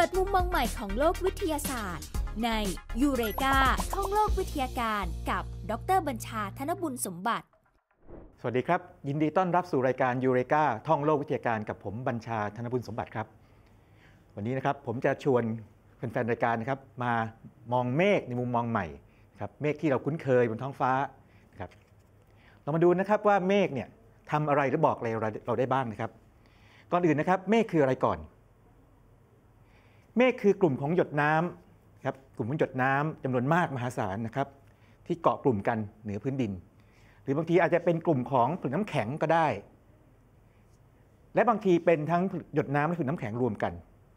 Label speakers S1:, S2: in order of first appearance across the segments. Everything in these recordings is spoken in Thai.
S1: ปิดมุมมองใหม่ของโลกวิทยาศาสตร์ ในยูเรกาท้องโลกวิทยาการกับดร บัญชาธนบุญสมบัติ สวัสดีครับยินดีต้อนรับสู่รายการยูเรกาท่องโลกวิทยาการกับผมบัญชาธนบุญสมบัติครับ วันนี้นะครับผมจะชวนแฟนๆรายการนะครับ มามองเมฆในมุมมองใหม่ครับเมฆที่เราคุ้นเคยบนท้องฟ้าครับเรามาดูนะครับว่าเมฆเนี่ยทำอะไรหรือบอกอะไรเราได้บ้างนะครับก่อนอื่นนะครับเมฆคืออะไรก่อนเมฆคือกลุ่มของหยดน้ำครับกลุ่มของหยดน้ำจำนวนมากมหาศาลนะครับ ที่เกาะกลุ่มกันเหนือพื้นดิน หรือบางทีอาจจะเป็นกลุ่มของผลึกน้ำแข็งก็ได้ และบางทีเป็นทั้งหยดน้ำและผลึกน้ำแข็งรวมกัน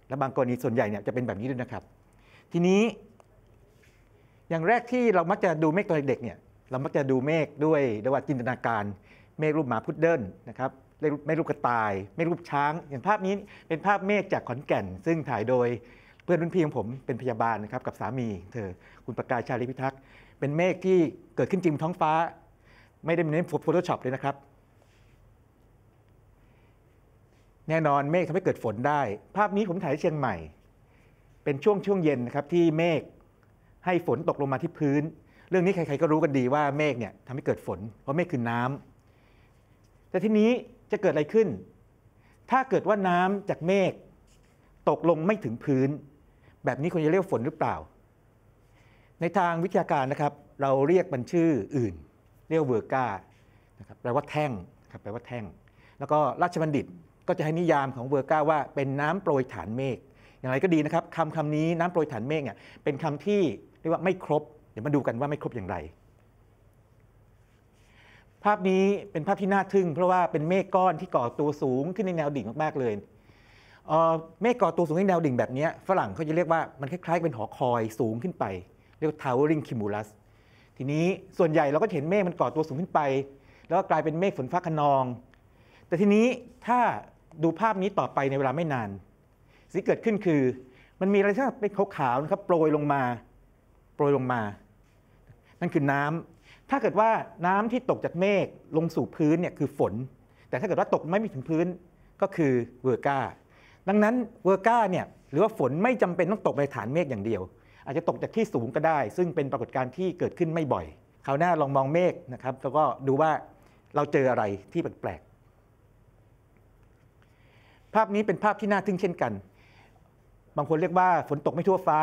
S1: และบางกรณีส่วนใหญ่เนี่ยจะเป็นแบบนี้ด้วยนะครับ ทีนี้ อย่างแรกที่เรามักจะดูเมฆตอนเด็กเนี่ยเรามักจะดูเมฆด้วยด้วยจินตนาการเมฆรูปหมาพุดเดิ้ลนะครับไม่รูปกระต่ายไม่รูปช้างอย่างภาพนี้เป็นภาพเมฆจากขอนแก่น ซึ่งถ่ายโดยเพื่อนรุ่นพี่ของผมเป็นพยาบาลนะครับกับสามีเธอ คุณประกายชาลิพิทักษ์เป็นเมฆที่เกิดขึ้นจริงท้องฟ้า ไม่ได้เนในโฟโต้ช็อปเลยนะครับ แน่นอนเมฆทำให้เกิดฝนได้ ภาพนี้ผมถ่ายเชียงใหม่ เป็นช่วงช่วงเย็นนะครับที่เมฆให้ฝนตกลงมาที่พื้น เรื่องนี้ใครๆก็รู้กันดีว่าเมฆเนี่ยทำให้เกิดฝนเพราะเมฆคือน้ำ แต่ทีนี้จะเกิดอะไรขึ้น ถ้าเกิดว่าน้ำจากเมฆตกลงไม่ถึงพื้น แบบนี้คนจะเรียกฝนหรือเปล่า ในทางวิทยาการนะครับ เราเรียกมันชื่ออื่น เรียกเวอร์กานะครับแปลว่าแท่งครับแปลว่าแท่ง แล้วก็ราชบัณฑิตก็จะให้นิยามของเวอร์กาว่าเป็นน้ำโปรยฐานเมฆอย่างไรก็ดีนะครับคำคำนี้น้ำโปรยฐานเมฆเนี่ยเป็นคำที่เรียกว่าไม่ครบ เดี๋ยวมาดูกันว่าไม่ครบอย่างไรภาพนี้เป็นภาพที่น่าทึ่ง เพราะว่าเป็นเมฆก้อนที่ก่อตัวสูงขึ้นในแนวดิ่งมากๆ เลยเมฆก่อตัวสูงในแนวดิ่งแบบนี้ฝรั่งเขาจะเรียกว่ามันคล้ายๆเป็นหอคอยสูงขึ้นไปเรียกว่า towering cumulus ทีนี้ส่วนใหญ่เราก็เห็นเมฆมันก่อตัวสูงขึ้นไป แล้วก็กลายเป็นเมฆฝนฟ้าขนอง แต่ทีนี้ถ้าดูภาพนี้ต่อไปในเวลาไม่นาน สิ่งเกิดขึ้นคือ มันมีอะไรที่เป็นขาวๆนะครับ โปรยลงมาโปรยลงมา นั่นคือน้ำถ้าเกิดว่าน้ำที่ตกจากเมฆลงสู่พื้นเนี่ยคือฝน แต่ถ้าเกิดว่าตกไม่มีถึงพื้นก็คือเวอร์กาดังนั้นเวอร์กาเนี่ยหรือว่าฝนไม่จำเป็นต้องตกในฐานเมฆอย่างเดียว อาจจะตกจากที่สูงก็ได้ ซึ่งเป็นปรากฏการณ์ที่เกิดขึ้นไม่บ่อยคราวหน้าลองมองเมฆนะครับแล้วก็ดูว่าเราเจออะไรที่แปลกๆภาพนี้เป็นภาพที่น่าทึ่งเช่นกัน บางคนเรียกว่าฝนตกไม่ทั่วฟ้า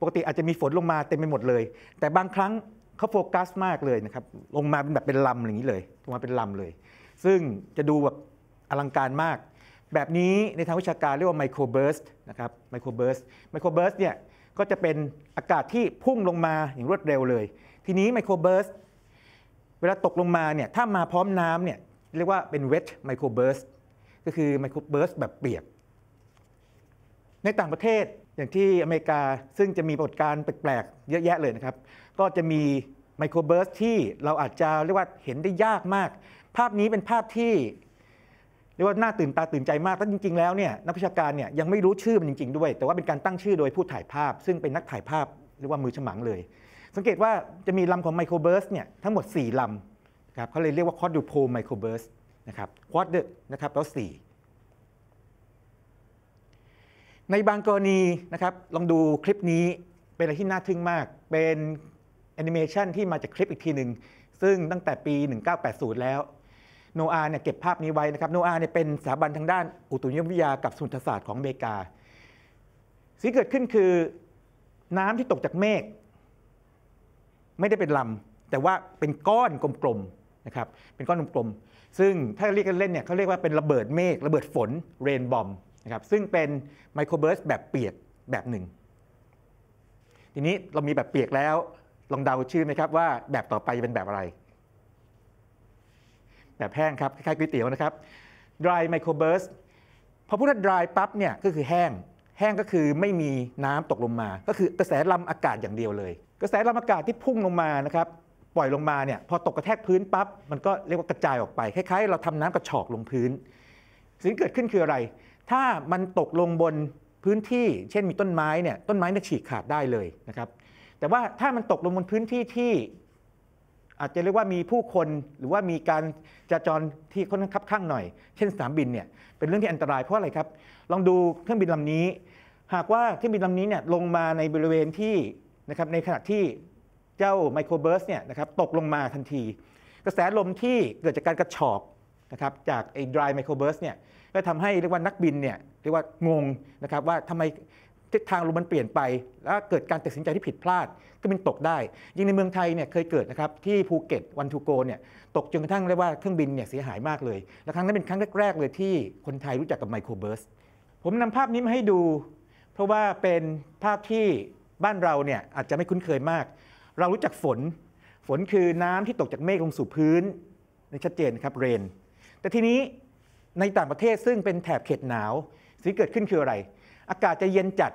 S1: ปกติอาจจะมีฝนลงมาเต็มไปหมดเลย แต่บางครั้งเขาโฟกัสมากเลยนะครับ ลงมาเป็นแบบเป็นลำอย่างนี้เลย ลงมาเป็นลำเลย ซึ่งจะดูแบบอลังการมาก แบบนี้ในทางวิชาการเรียกว่าไมโครเบิร์สนะครับ ไมโครเบิร์ส ไมโครเบิร์สเนี่ยก็จะเป็นอากาศที่พุ่งลงมาอย่างรวดเร็วเลย ทีนี้ไมโครเบิร์ส เวลาตกลงมาเนี่ย ถ้ามาพร้อมน้ำเนี่ย เรียกว่าเป็นเวทไมโครเบิร์ส ก็คือไมโครเบิร์สแบบเปียก ในต่างประเทศอย่างที่อเมริกาซึ่งจะมีปรากฏการณ์แปลกๆ เยอะแยะเลยนะครับก็จะมีไมโครเบิร์สที่เราอาจจะเรียกว่าเห็นได้ยากมาก ภาพนี้เป็นภาพที่ เรียกว่าน่าตื่นตาตื่นใจมากแต่จริงๆแล้วเนี่ยนักวิชาการเนี่ยยังไม่รู้ชื่อมันจริง ๆด้วย แต่ว่าเป็นการตั้งชื่อโดยผู้ถ่ายภาพซึ่งเป็นนักถ่ายภาพเรียกว่ามือฉมังเลย สังเกตว่าจะมีลำของไมโครเบิร์สเนี่ยทั้งหมด 4 ลำครับเขาเลยเรียกว่าคอร์ดูโพไมโครเบิร์สนะครับคอร์ดนะครับแล้ว4ในบางกรณีนะครับ ลองดูคลิปนี้เป็นอะไรที่น่าทึ่งมาก เป็นแอนิเมชันที่มาจากคลิปอีกทีหนึ่งซึ่งตั้งแต่ปี 1980 แล้ว โนอาเนี่ยเก็บภาพนี้ไว้นะครับโนอาเนี่ยเป็นสถาบันทางด้านอุตุนิยมวิทยากับสุนทรศาสตร์ของอเมริกา สิ่งเกิดขึ้นคือ น้ำที่ตกจากเมฆไม่ได้เป็นลำ แต่ว่าเป็นก้อนกลมๆนะครับเป็นก้อนกลมๆ ซึ่งถ้าเรียกกันเล่นเนี่ยเขาเรียกว่าเป็นระเบิดเมฆระเบิดฝน เรนบอมนะครับซึ่งเป็นไมโครเบิร์สแบบเปียกแบบหนึ่ง ทีนี้เรามีแบบเปียกแล้วลองเดาชื่อไหมครับว่าแบบต่อไปเป็นแบบอะไร แบบแห้งครับคล้ายๆก๋วยเตี๋ยวนะครับ dry microburst พอพูดว่า dry ปั๊บเนี่ยก็คือแห้งแห้งก็คือไม่มีน้ำตกลงมาก็คือกระแสลมอากาศอย่างเดียวเลย กระแสลมอากาศที่พุ่งลงมานะครับ ปล่อยลงมาเนี่ยพอตกกระแทกพื้นปั๊บมันก็เรียกว่ากระจายออกไปคล้ายๆ เราทำน้ำกระฉอกลงพื้นสิ่งเกิดขึ้นคืออะไรถ้ามันตกลงบนพื้นที่ เช่นมีต้นไม้เนี่ยต้นไม้เนี่ยฉีกขาดได้เลยนะครับแต่ว่าถ้ามันตกลงบนพื้นที่ที่ อาจจะเรียกว่ามีผู้คนหรือว่ามีการจราจรที่ค่อนข้างคับข้างหน่อย เช่นสนามบินเนี่ยเป็นเรื่องที่อันตรายเพราะอะไรครับลองดูเครื่องบินลำนี้ หากว่าเครื่องบินลำนี้เนี่ยลงมาในบริเวณที่นะครับในขณะที่เจ้าไมโครเบิร์สเนี่ยนะครับตกลงมาทันที กระแสลมที่เกิดจากการกระชอกนะครับจากไอ้ดรายไมโครเบิร์สเนี่ยก็ทำให้เรียกว่านักบินเนี่ยเรียกว่างงนะครับว่าทำไมทิศทางลมมันเปลี่ยนไป แล้วเกิดการตัดสินใจที่ผิดพลาด ก็เป็นตกได้ยิ่งในเมืองไทยเนี่ยเคยเกิดนะครับที่ภูเก็ตวันทูโกเนี่ยตกจนกระทั่งเรียกว่าเครื่องบินเนี่ยเสียหายมากเลย และครั้งนั้นเป็นครั้งแรกๆเลยที่คนไทยรู้จักกับไมโครเบิร์สผมนำภาพนี้มาให้ดู เพราะว่าเป็นภาพที่บ้านเราเนี่ยอาจจะไม่คุ้นเคยมาก เรารู้จักฝน ฝนคือน้ำที่ตกจากเมฆลงสู่พื้นชัดเจนครับเรน แต่ทีนี้ในต่างประเทศซึ่งเป็นแถบเขตหนาวสิ่งเกิดขึ้นคืออะไร อากาศจะเย็นจัด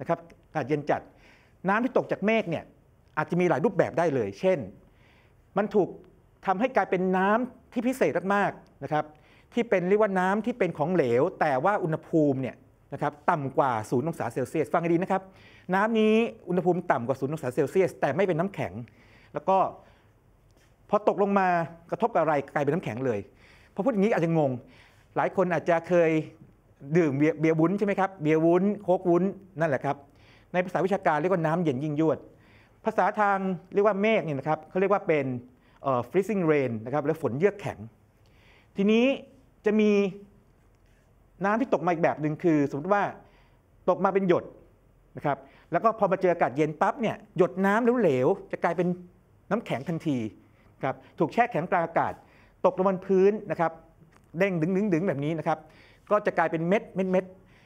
S1: นะครับอากาศเย็นจัดน้ำที่ตกจากเมฆเนี่ยอาจจะมีหลายรูปแบบได้เลย เช่น มันถูกทำให้กลายเป็นน้ำที่พิเศษมากๆนะครับที่เป็นเรียกว่าน้ำที่เป็นของเหลวแต่ว่าอุณหภูมิเนี่ยนะครับต่ำกว่าศูนย์องศาเซลเซียส ฟังดีนะครับ น้ำนี้อุณหภูมิต่ำกว่าศูนย์องศาเซลเซียสแต่ไม่เป็นน้ำแข็ง แล้วก็พอตกลงมากระทบกับอะไรกลายเป็นน้ำแข็งเลยพอพูดอย่างนี้อาจจะงงหลายคนอาจจะเคยดื่มเบียร์วุ้นใช่ไหมครับ เบียร์วุ้น โคกวุ้น นั่นแหละครับ ในภาษาวิชาการเรียกว่าน้ำเย็นยิ่งยวด ภาษาทางเรียกว่าเมฆเนี่ยนะครับ เขาเรียกว่าเป็น freezing rain นะครับ หรือฝนเยือกแข็ง ทีนี้จะมีน้ำที่ตกมาอีกแบบหนึ่งคือ สมมติว่าตกมาเป็นหยดนะครับ แล้วก็พอมาเจออากาศเย็นปั๊บเนี่ยหยดน้ำเหลวๆจะกลายเป็นน้ำแข็งทันทีครับ ถูกแช่แข็งกลางอากาศ ตกลงบนพื้นนะครับเด้งดึงดึงดึงแบบนี้นะครับก็จะกลายเป็นเม็ดเม็ดเม็ด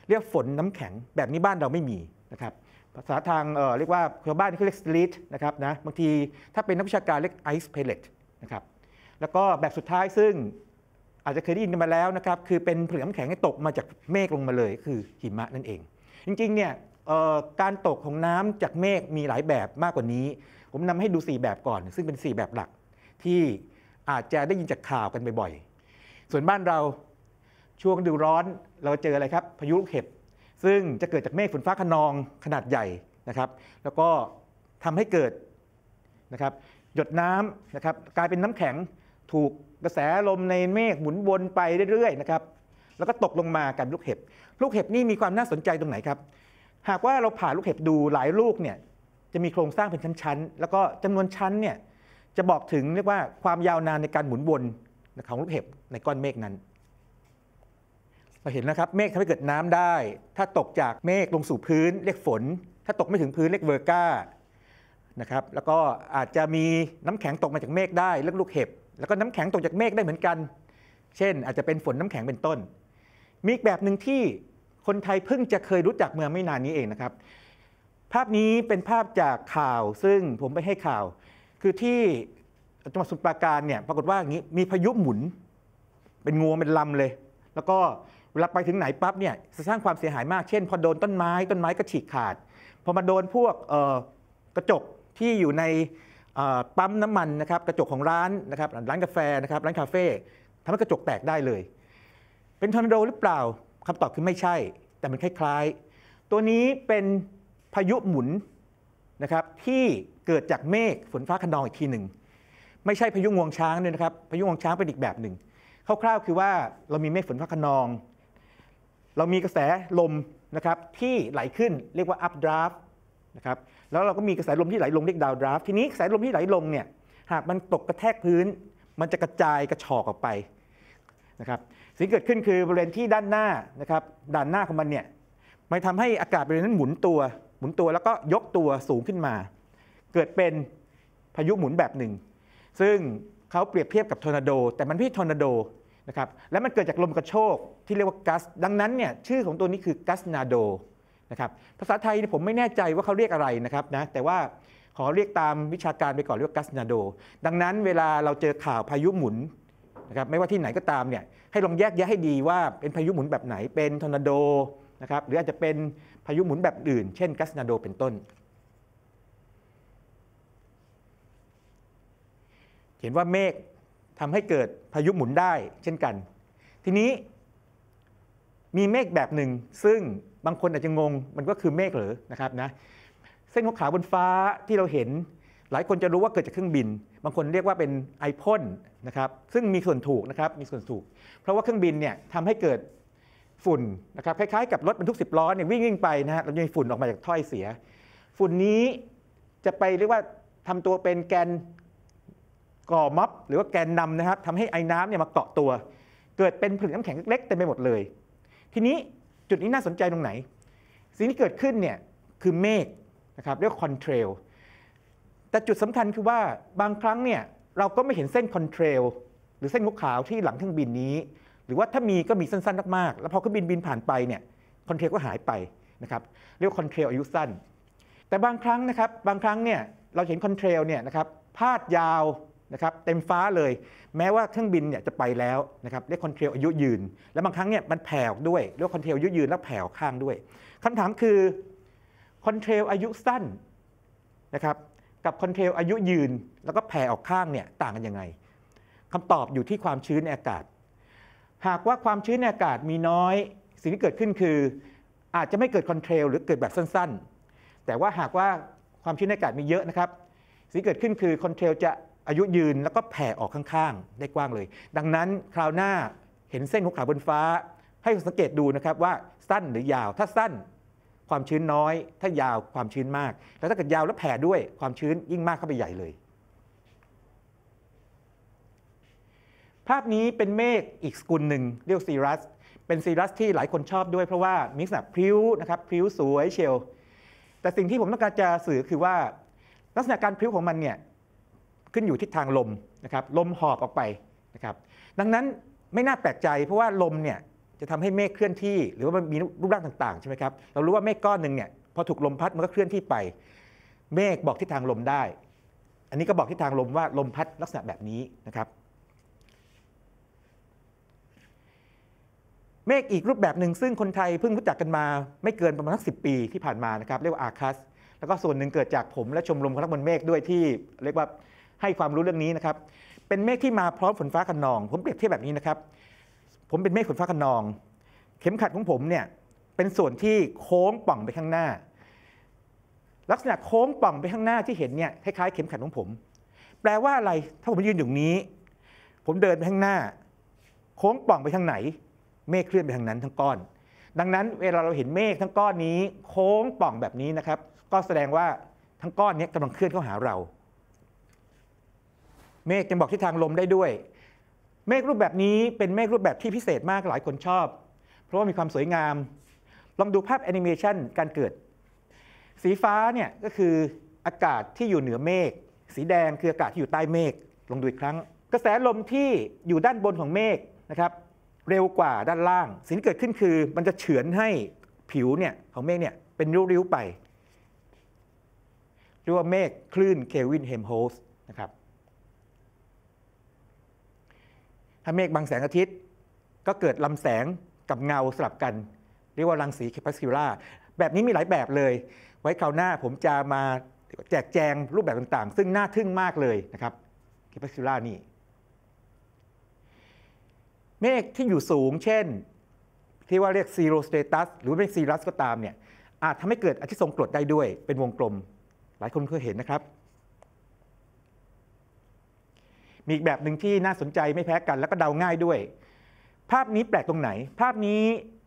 S1: เรียกฝนน้ำแข็งแบบนี้บ้านเราไม่มีนะครับภาษาทางเรียกว่าชาวบ้านเขาเรียกสตลีตนะครับนะบางทีถ้าเป็นนักวิชาการเรียกไอซ์เพลเลตนะครับแล้วก็แบบสุดท้ายซึ่งอาจจะเคยได้ยินกันมาแล้วนะครับคือเป็นเผือน้ำแข็งที่ตกมาจากเมฆลงมาเลยคือหิมะนั่นเอง จริงๆเนี่ยการตกของน้ำจากเมฆมีหลายแบบมากกว่านี้ ผมนำให้ดู 4 แบบก่อน ซึ่งเป็น 4 แบบหลักที่อาจจะได้ยินจากข่าวกันบ่อยส่วนบ้านเราช่วงฤดูร้อนเราเจออะไรครับพายุลูกเห็บ ซึ่งจะเกิดจากเมฆฝนฟ้าขนองขนาดใหญ่นะครับ แล้วก็ทำให้เกิดนะครับหยดน้ำนะครับกลายเป็นน้ำแข็งถูกกระแสลมในเมฆหมุนวนไปเรื่อยๆนะครับ แล้วก็ตกลงมากับนลูกเห็บ ลูกเห็บนี่มีความน่าสนใจตรงไหนครับหากว่าเราผ่าลูกเห็บดูหลายลูกเนี่ยจะมีโครงสร้างเป็นชั้น ๆ แล้วก็จำนวนชั้นเนี่ยจะบอกถึงเรียกว่าความยาวนานในการหมุนวนของลูกเห็บในก้อนเมฆนั้น เราเห็นนะครับ เมฆทำให้เกิดน้ำได้ ถ้าตกจากเมฆลงสู่พื้น เรียกฝน ถ้าตกไม่ถึงพื้นเรียกเวอร์ก้านะครับ แล้วก็อาจจะมีน้ำแข็งตกมาจากเมฆได้เรียกลูกเห็บ แล้วก็น้ำแข็งตกจากเมฆได้เหมือนกัน เช่น อาจจะเป็นฝนน้ำแข็งเป็นต้น มีอีกแบบหนึ่งที่คนไทยเพิ่งจะเคยรู้จักเมื่อไม่นานนี้เองนะครับ ภาพนี้เป็นภาพจากข่าวซึ่งผมไปให้ข่าว คือที่จังหวัดสุพรรณบุรีเนี่ยปรากฏว่าอย่างนี้มีพายุหมุน เป็นงวงเป็นลำเลย แล้วก็เวลาไปถึงไหนปั๊บเนี่ยสร้างความเสียหายมากเช่นพอโดน ต้นไม้ ต้นไม้ ก็ฉีกขาด พอมาโดนพวกกระจกที่อยู่ในปั๊มน้ำมันนะครับกระจกของร้านนะครับร้านกาแฟนะครับร้านคาเฟ่ทำให้กระจกแตกได้เลย เป็นทอร์นาโดหรือเปล่า คำตอบคือไม่ใช่ แต่มันคล้ายๆ ตัวนี้เป็นพายุหมุนนะครับที่เกิดจากเมฆฝนฟ้าคะนองอีกทีหนึ่งไม่ใช่พายุงวงช้างเนี่ยนะครับ พายุงวงช้างเป็นอีกแบบหนึ่ง คร่าวๆ คือว่าเรามีเมฆฝนฟ้าขนอง เรามีกระแสลมนะครับที่ไหลขึ้นเรียกว่าอั d ดราฟนะครับ แล้วเราก็มีกระแสลมที่ไหลลงเรียกดาวดราฟทีนี้กระแสลมที่ไหลลงเนี่ย หากมันตกกระแทกพื้น มันจะกระจายกระชอกออกไปนะครับ สิ่งเกิดขึ้นคือบริเวณที่ด้านหน้านะครับด้านหน้าของมันเนี่ยมันทำให้อากาศบริเวณนั้นหมุนตัว หมุนตัวแล้วก็ยกตัวสูงขึ้นมา เกิดเป็นพายุหมุนแบบหนึ่งซึ่งเขาเปรียบเทียบกับทอร์นาโด แต่มันไม่ใช่ทอร์นาโดนะครับและมันเกิดจากลมกระโชกที่เรียกว่ากัส ดังนั้นเนี่ยชื่อของตัวนี้คือกัสนาโดนะครับภาษาไทยผมไม่แน่ใจว่าเขาเรียกอะไรนะครับนะแต่ว่าขอเรียกตามวิชาการไปก่อน เรียกกัสนาโด ดังนั้นเวลาเราเจอข่าวพายุหมุนนะครับไม่ว่าที่ไหนก็ตามเนี่ยให้ลองแยกแยะให้ดีว่าเป็นพายุหมุนแบบไหนเป็นทอร์นาโดนะครับหรืออาจจะเป็นพายุหมุนแบบอื่น เช่นกัสนาโดเป็นต้นเห็นว่าเมฆทำให้เกิดพายุหมุนได้ เช่นกัน ทีนี้มีเมฆแบบหนึ่งซึ่งบางคนอาจจะงงมันก็คือเมฆเหรอนะครับนะเส้นขาวบนฟ้าที่เราเห็น หลายคนจะรู้ว่าเกิดจากเครื่องบิน บางคนเรียกว่าเป็นไอพ่นนะครับซึ่งมีส่วนถูกนะครับมีส่วนถูกเพราะว่าเครื่องบินเนี่ยทำให้เกิดฝุ่นนะครับคล้ายๆกับรถบรรทุกสิบล้อเนี่ยวิ่งวิ่งไปนะฮะเราจะมีฝุ่นออกมาจากถ้อยเสีย ฝุ่นนี้จะไปเรียกว่าทำตัวเป็นแกนก่อม็อบหรือว่าแกนนำนะครับทำให้ไอ้น้ำเนี่ยมาเกาะตัว เกิดเป็นผลึกน้ำแข็งเล็ก ๆ เต็มไปหมดเลย ทีนี้จุดนี้น่าสนใจตรงไหน สิ่งที่เกิดขึ้นเนี่ยคือเมฆนะครับเรียกคอนเทรลแต่จุดสำคัญคือว่าบางครั้งเนี่ยเราก็ไม่เห็นเส้นคอนเทรลหรือเส้นขาวที่หลังเครื่องบินนี้ หรือว่าถ้ามีก็มีสั้นๆมากๆ แล้วพอเครื่องบินบินผ่านไปเนี่ยคอนเทรลก็หายไปนะครับเรียกคอนเทรลอายุสั้นแต่บางครั้งนะครับบางครั้งเนี่ยเราเห็นคอนเทรลเนี่ยนะครับพาดยาวนะครับเต็มฟ้าเลยแม้ว่าเครื่องบินเนี่ยจะไปแล้วนะครับเรียกคอนเทลอายุยืนแล้วบางครั้งเนี่ยมันแผ่วด้วยเรียกคอนเทลอายุยืนแล้วแผ่วข้างด้วยคำถามคือคอนเทลอายุสั้นนะครับกับคอนเทลอายุยืน แล้วก็แผ่ออกข้างเนี่ยต่างกันยังไงคำตอบอยู่ที่ความชื้นในอากาศ หากว่าความชื้นในอากาศมีน้อย สิ่งที่เกิดขึ้นคือ อาจจะไม่เกิดคอนเทลหรือเกิดแบบสั้นๆ แต่ว่าหากว่าความชื้นในอากาศมีเยอะนะครับสิ่งที่เกิดขึ้นคือคอนเทลจะอายุยืนแล้วก็แผ่ออกข้าง ๆ ได้กว้างเลย ดังนั้นคราวหน้าเห็นเส้นของขาวบนฟ้า ให้สังเกตดูนะครับว่าสั้นหรือยาวถ้าสั้นความชื้นน้อย ถ้ายาวความชื้นมาก แล้วถ้าเกิดยาวแล้วแผ่ด้วยความชื้นยิ่งมากเข้าไปใหญ่เลย ภาพนี้เป็นเมฆอีกสกุลหนึ่งเรียกซีรัส เป็นซีรัสที่หลายคนชอบด้วย เพราะว่ามีลักษณะพริ้วนะครับพริ้วสวยเชลแต่สิ่งที่ผมต้องการจะสื่อคือว่าลักษณะการพริ้วของมันเนี่ยขึ้นอยู่ทิศทางลมนะครับลมหอบออกไปนะครับ ดังนั้นไม่น่าแปลกใจเพราะว่าลมเนี่ยจะทำให้เมฆเคลื่อนที่ หรือว่ามันมีรูปร่างต่างๆใช่ไหมครับเรารู้ว่าเมฆก้อนหนึ่งเนี่ยพอถูกลมพัดมันก็เคลื่อนที่ไป เมฆบอกทิศทางลมได้ อันนี้ก็บอกทิศทางลมว่าลมพัดลักษณะแบบนี้นะครับ เมฆอีกรูปแบบหนึ่งซึ่งคนไทยเพิ่งรู้จักกันมาไม่เกินประมาณสักสิปีที่ผ่านมานะครับ เรียกว่าอาคัสแล้วก็ส่วนหนึ่งเกิดจากผมและชมรมคนรักบนเมฆด้วยที่เรียกว่าให้ความรู้เรื่องนี้นะครับ เป็นเมฆที่มาพร้อมฝนฟ้าขนอง ผมเปรียบเทียบแบบนี้นะครับ ผมเป็นเมฆฝนฟ้าขนอง เข็มขัดของผมเนี่ยเป็นส่วนที่โค้งป่องไปข้างหน้า ลักษณะโค้งป่องไปข้างหน้าที่เห็นเนี่ยคล้าย ๆ เข็มขัดของผม แปลว่าอะไรถ้าผมยืนอยู่นี้ ผมเดินไปข้างหน้า โค้งป่องไปทางไหนเมฆเคลื่อนไปทางนั้น ทั้งก้อน ดังนั้นเวลาเราเห็นเมฆทั้งก้อนนี้ โค้งป่องแบบนี้นะครับ ก็แสดงว่าทั้งก้อนนี้กำลังเคลื่อนเข้าหาเราเมฆยังบอกทิศทางลมได้ด้วย เมฆรูปแบบนี้เป็นเมฆรูปแบบที่พิเศษมากหลายคนชอบ เพราะว่ามีความสวยงาม ลองดูภาพแอนิเมชันการเกิด สีฟ้าเนี่ยก็คืออากาศที่อยู่เหนือเมฆสีแดงคืออากาศที่อยู่ใต้เมฆลองดูอีกครั้ง กระแสลมที่อยู่ด้านบนของเมฆนะครับ เร็วกว่าด้านล่าง สิ่งที่เกิดขึ้นคือมันจะเฉือนให้ผิวเนี่ยของเมฆเนี่ยเป็นริ้วๆไปเรียกว่าเมฆคลื่นเควินเฮมโฮสนะครับถ้าเมฆบังแสงอาทิตย์ก็เกิดลำแสงกับเงาสลับกัน เรียกว่ารังสีเคปัสคิล่าแบบนี้มีหลายแบบเลย ไว้คราวหน้าผมจะมาแจกแจงรูปแบบต่างๆ ซึ่งน่าทึ่งมากเลยนะครับเคปัสคิล่านี่เมฆที่อยู่สูง เช่น ที่ว่าเรียกซีโรสเตตัสหรือเป็นซีรัสก็ตามเนี่ยอาจทำให้เกิดอาทิตย์ทรงกรดได้ด้วยเป็นวงกลม หลายคนเคยเห็นนะครับมีอีกแบบหนึ่งที่น่าสนใจไม่แพ้กันแล้วก็เดาง่ายด้วย ภาพนี้แปลกตรงไหน ภาพนี้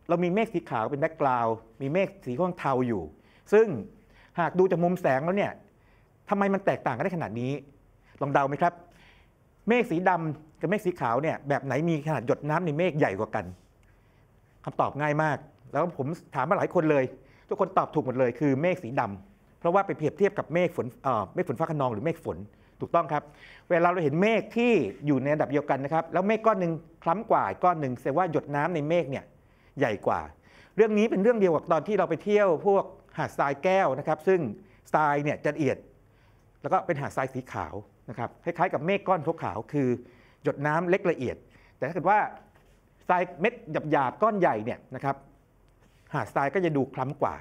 S1: เรามีเมฆสีขาวเป็นแบ็กกราวด์มีเมฆสีค้องเทาอยู่ ซึ่งหากดูจากมุมแสงแล้วเนี่ยทำไมมันแตกต่างกันได้ขนาดนี้ ลองเดาไหมครับ เมฆสีดำกับเมฆสีขาวเนี่ยแบบไหนมีขนาดหยดน้ำในเมฆใหญ่กว่ากัน คำตอบง่ายมากแล้วผมถามมาหลายคนเลย ทุกคนตอบถูกหมดเลยคือเมฆสีดำ เพราะว่าไปเปรียบเทียบกับเมฆฝนเมฆฝนฟ้าขนองหรือเมฆฝนถูกต้องครับ เวลาเราเห็นเมฆที่อยู่ในระดับเดียวกันนะครับ แล้วเมฆก้อนหนึ่งคล้ำกว่าก้อนหนึ่งแสดงว่าหยดน้ำในเมฆเนี่ยใหญ่กว่า เรื่องนี้เป็นเรื่องเดียวกับตอนที่เราไปเที่ยวพวกหาดทรายแก้วนะครับ ซึ่งทรายเนี่ยจะละเอียด แล้วก็เป็นหาดทรายสีขาวนะครับคล้ายๆกับเมฆก้อนขาวคือหยดน้ำเล็กละเอียด แต่ถ้าเกิดว่าทรายเม็ดหยาบๆก้อนใหญ่เนี่ยนะครับหาดทรายก็จะดูคล้ำกว่า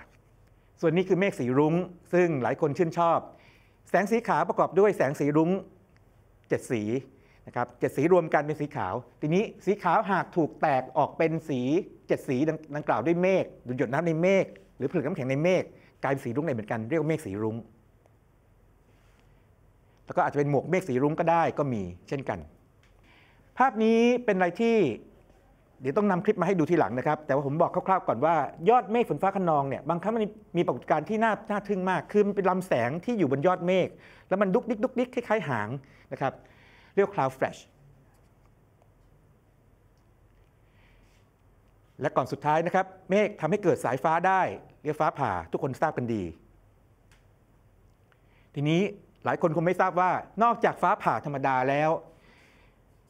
S1: ส่วนนี้คือเมฆสีรุ้ง ซึ่งหลายคนชื่นชอบแสงสีขาวประกอบด้วยแสงสีรุ้งเจ็ดสีนะครับเจ็ดสีรวมกันเป็นสีขาว ทีนี้สีขาวหากถูกแตกออกเป็นสีเจ็ดสีดังกล่าวด้วยเมฆหยดน้ำในเมฆหรือผลึกน้ำแข็งในเมฆกลายเป็นสีรุ้งในเหมือนกันเรียกว่าเมฆสีรุ้งแล้วก็อาจจะเป็นหมวกเมฆสีรุ้งก็ได้ก็มีเช่นกัน ภาพนี้เป็นอะไรที่เดี๋ยวต้องนำคลิปมาให้ดูทีหลังนะครับ แต่ว่าผมบอกคร่าวๆก่อนว่ายอดเมฆฝนฟ้าขนองเนี่ยบางครั้งมันมีปรากฏการณ์ที่น่าน่าทึ่งมาก คือมันเป็นลำแสงที่อยู่บนยอดเมฆแล้วมันดุกดิกดุกดิกคล้ายๆ หางนะครับ เรียกว่า cloud flash และก่อนสุดท้ายนะครับ เมฆทำให้เกิดสายฟ้าได้ เรียกฟ้าผ่าทุกคนทราบกันดี ทีนี้หลายคนคงไม่ทราบว่านอกจากฟ้าผ่าธรรมดาแล้ว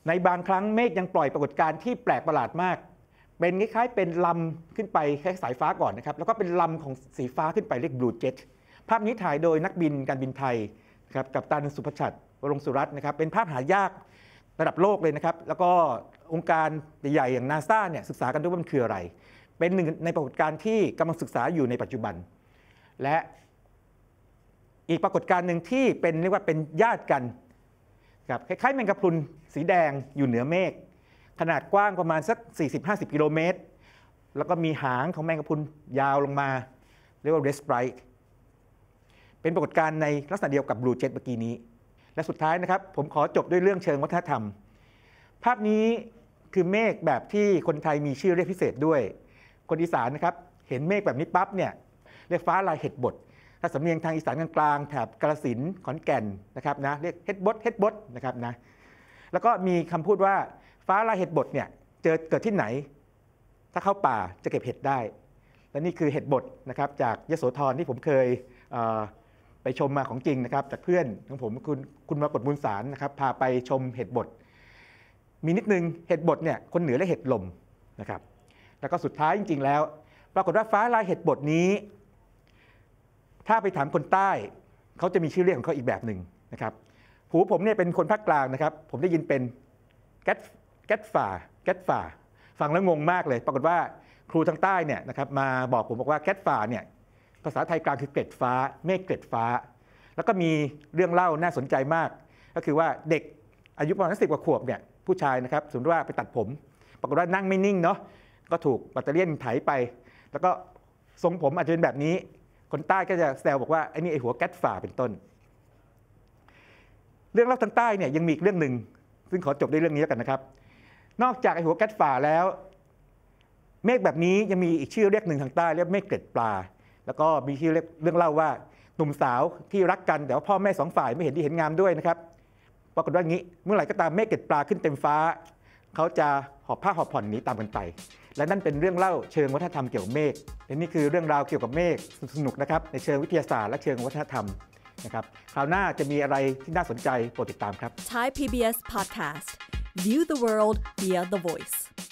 S1: ในบางครั้งเมฆยังปล่อยปรากฏการณ์ที่แปลกประหลาดมาก เป็นคล้ายๆเป็นลำขึ้นไปแค่สายฟ้าก่อนนะครับ แล้วก็เป็นลำของสีฟ้าขึ้นไปเรียกบลูเจ็ตภาพนี้ถ่ายโดยนักบินการบินไทยครับกับตันสุภชัดวรงสุรัตน์นะครับ เป็นภาพหายากระดับโลกเลยนะครับ แล้วก็องค์การใหญ่ๆอย่างนาซาเนี่ยศึกษากันด้วยว่ามันคืออะไร เป็นหนึ่งในปรากฏการณ์ที่กำลังศึกษาอยู่ในปัจจุบัน และอีกปรากฏการณ์หนึ่งที่เป็นเรียกว่าเป็นญาติกันครับคล้ายๆ แมงกะพรุน สีแดงอยู่เหนือเมฆขนาดกว้างประมาณสัก 40-50 กิโลเมตร แล้วก็มีหางของแมงกะพรุนยาวลงมา เรียกว่าเรสไ p ร i เป็นปรากฏการณ์ในลักษณะเดียวกับบลูเจ็ตเมื่อกี้นี้ และสุดท้ายนะครับผมขอจบด้วยเรื่องเชิงวัฒนธรรม ภาพนี้คือเมฆแบบที่คนไทยมีชื่อเรียกพิเศษด้วย คนอีสานนะครับเห็นเมฆแบบนี้ปั๊บเนี่ยเรียกฟ้าลายเห็ดบดถ้าสำเนียงทางอีสานกลางแถบกระสินขอนแก่นนะครับนะเรียกเฮ็ดบดเฮ็ดบดนะครับนะแล้วก็มีคำพูดว่าฟ้าลายเห็ดบดเนี่ยเจอเกิดที่ไหน ถ้าเข้าป่าจะเก็บเห็ดได้ และนี่คือเห็ดบดนะครับจากยโสธรที่ผมเคยเไปชมมาของจริงนะครับจากเพื่อนของผมคุณคุณมากดมูลสารนะครับพาไปชมเห็ดบดมีนิดนึงเห็ดบดเนี่ยคนเหนือเรียกเห็ดลมนะครับแล้วก็สุดท้ายจริงๆแล้ว ปรากฏว่าฟ้าลายเห็ดบดนี้ถ้าไปถามคนใต้เขาจะมีชื่อเรียกของเขาอีกแบบหนึ่งนะครับหูผมเนี่ยเป็นคนภาคกลางนะครับ ผมได้ยินเป็นแกตแกฝ่าแกตฝ่าฟังแล้วงงมากเลย ปรากฏว่าครูทางใต้เนี่ยนะครับมาบอกผมบอกว่าแกตฝ่าเนี่ยภาษาไทยกลางคือเกล็ดฟ้าเมฆเกล็ดฟ้า แล้วก็มีเรื่องเล่าน่าสนใจมาก ก็คือว่าเด็กอายุประมาณสิบกว่าขวบเนี่ยผู้ชายนะครับสมมติว่าไปตัดผม ปรากฏว่านั่งไม่นิ่งเนาะก็ถูกแบตเตอรี่ไถไป แล้วก็ทรงผมอาจจะเป็นแบบนี้คนใต้ก็จะแซวบอกว่าไอ้นี่ไอ้หัวแก๊สฝาเป็นต้น เรื่องเล่าทางใต้เนี่ยยังมีอีกเรื่องหนึ่งซึ่งขอจบด้วยเรื่องนี้แล้วกันนะครับ นอกจากไอ้หัวแก๊สฝาแล้ว เมฆแบบนี้ยังมีอีกชื่อเรียกหนึ่งทางใต้เรียกเมฆเกล็ดปลา แล้วก็มีชื่อเรื่องเล่าว่าหนุ่มสาวที่รักกันแต่ว่าพ่อแม่สองฝ่ายไม่เห็นดีเห็นงามด้วยนะครับ ปรากฏว่างี้เมื่อไหร่ก็ตามเมฆเกล็ดปลาขึ้นเต็มฟ้า เขาจะหอบผ้าหอบผ่อนหนีตามกันไปและนั่นเป็นเรื่องเล่าเชิงวัฒนธรรมเกี่ยวกับเมฆและนี่คือเรื่องราวเกี่ยวกับเมฆสนุกนะครับในเชิงวิทยาศาสตร์และเชิงวัฒนธรรมนะครับ คราวหน้าจะมีอะไรที่น่าสนใจโปรดติดตามครับ Thai PBS Podcast View the world via the voice